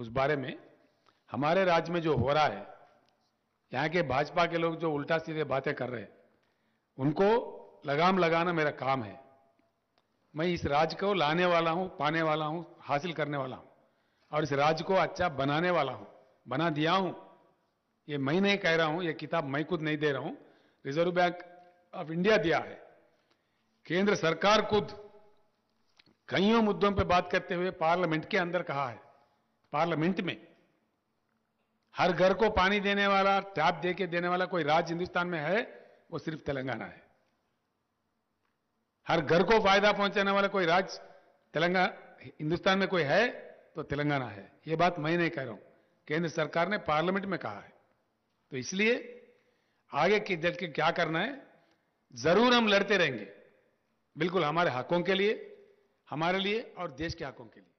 उस बारे में हमारे राज्य में जो हो रहा है यहाँ के भाजपा के लोग जो उल्टा सीधे बातें कर रहे हैं उनको लगाम लगाना मेरा काम है मैं इस राज्य को लाने वाला हूँ पाने वाला हूँ हासिल करने वाला हूँ और इस राज्य को अच्छा बनाने वाला हूँ बना दिया हूँ ये मैं नहीं कह रहा हूँ ये किताब मैं खुद नहीं दे रहा हूँ रिजर्व बैंक ऑफ इंडिया दिया है केंद्र सरकार खुद कईयों मुद्दों पर बात करते हुए पार्लियामेंट के अंदर कहा है पार्लियामेंट में हर घर को पानी देने वाला टैप दे के देने वाला कोई राज्य हिंदुस्तान में है वो सिर्फ तेलंगाना है हर घर को फायदा पहुंचाने वाला कोई राज्य तेलंगा हिंदुस्तान में कोई है तो तेलंगाना है ये बात मैं नहीं कह रहा हूं केंद्र सरकार ने पार्लियामेंट में कहा है तो इसलिए आगे की जल के क्या करना है जरूर हम लड़ते रहेंगे बिल्कुल हमारे हकों के लिए हमारे लिए और देश के हकों के लिए